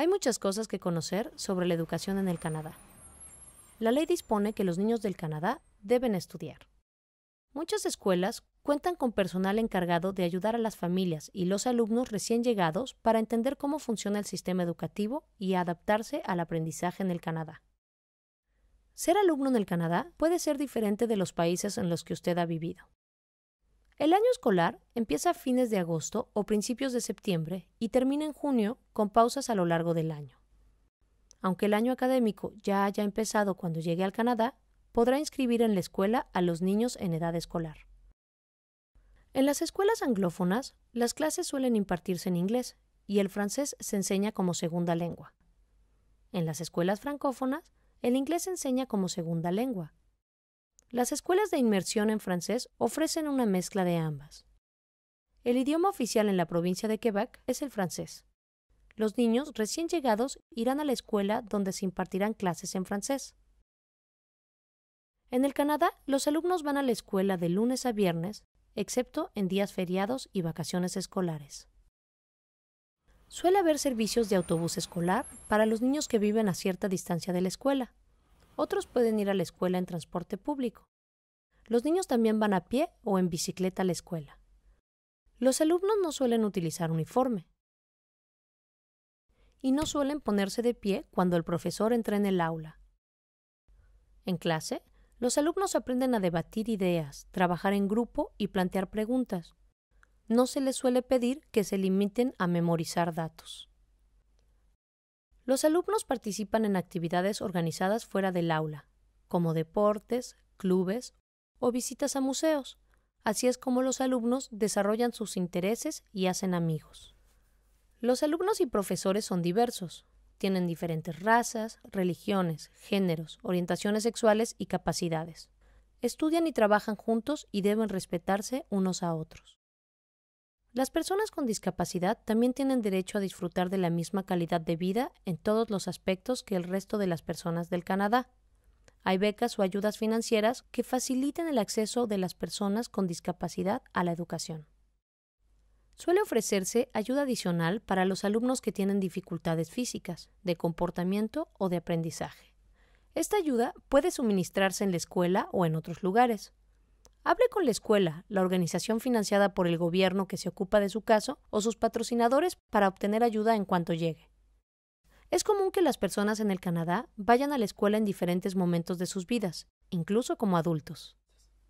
Hay muchas cosas que conocer sobre la educación en el Canadá. La ley dispone que los niños del Canadá deben estudiar. Muchas escuelas cuentan con personal encargado de ayudar a las familias y los alumnos recién llegados para entender cómo funciona el sistema educativo y adaptarse al aprendizaje en el Canadá. Ser alumno en el Canadá puede ser diferente de los países en los que usted ha vivido. El año escolar empieza a fines de agosto o principios de septiembre y termina en junio con pausas a lo largo del año. Aunque el año académico ya haya empezado cuando llegue al Canadá, podrá inscribir en la escuela a los niños en edad escolar. En las escuelas anglófonas, las clases suelen impartirse en inglés y el francés se enseña como segunda lengua. En las escuelas francófonas, el inglés se enseña como segunda lengua las escuelas de inmersión en francés ofrecen una mezcla de ambas. El idioma oficial en la provincia de Quebec es el francés. Los niños recién llegados irán a la escuela donde se impartirán clases en francés. En el Canadá, los alumnos van a la escuela de lunes a viernes, excepto en días feriados y vacaciones escolares. Suele haber servicios de autobús escolar para los niños que viven a cierta distancia de la escuela. Otros pueden ir a la escuela en transporte público. Los niños también van a pie o en bicicleta a la escuela. Los alumnos no suelen utilizar uniforme. Y no suelen ponerse de pie cuando el profesor entra en el aula. En clase, los alumnos aprenden a debatir ideas, trabajar en grupo y plantear preguntas. No se les suele pedir que se limiten a memorizar datos. Los alumnos participan en actividades organizadas fuera del aula, como deportes, clubes o visitas a museos. Así es como los alumnos desarrollan sus intereses y hacen amigos. Los alumnos y profesores son diversos. Tienen diferentes razas, religiones, géneros, orientaciones sexuales y capacidades. Estudian y trabajan juntos y deben respetarse unos a otros. Las personas con discapacidad también tienen derecho a disfrutar de la misma calidad de vida en todos los aspectos que el resto de las personas del Canadá. Hay becas o ayudas financieras que faciliten el acceso de las personas con discapacidad a la educación. Suele ofrecerse ayuda adicional para los alumnos que tienen dificultades físicas, de comportamiento o de aprendizaje. Esta ayuda puede suministrarse en la escuela o en otros lugares. Hable con la escuela, la organización financiada por el gobierno que se ocupa de su caso o sus patrocinadores para obtener ayuda en cuanto llegue. Es común que las personas en el Canadá vayan a la escuela en diferentes momentos de sus vidas, incluso como adultos.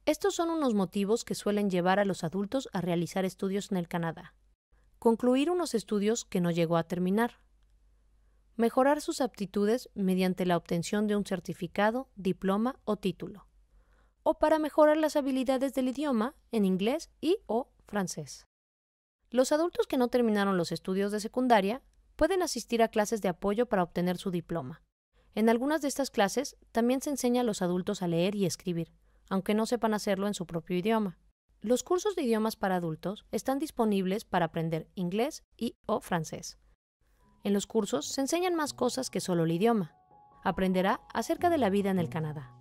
Estos son unos motivos que suelen llevar a los adultos a realizar estudios en el Canadá. Concluir unos estudios que no llegó a terminar. Mejorar sus aptitudes mediante la obtención de un certificado, diploma o título o para mejorar las habilidades del idioma en inglés y o francés. Los adultos que no terminaron los estudios de secundaria pueden asistir a clases de apoyo para obtener su diploma. En algunas de estas clases también se enseña a los adultos a leer y escribir, aunque no sepan hacerlo en su propio idioma. Los cursos de idiomas para adultos están disponibles para aprender inglés y o francés. En los cursos se enseñan más cosas que solo el idioma. Aprenderá acerca de la vida en el Canadá.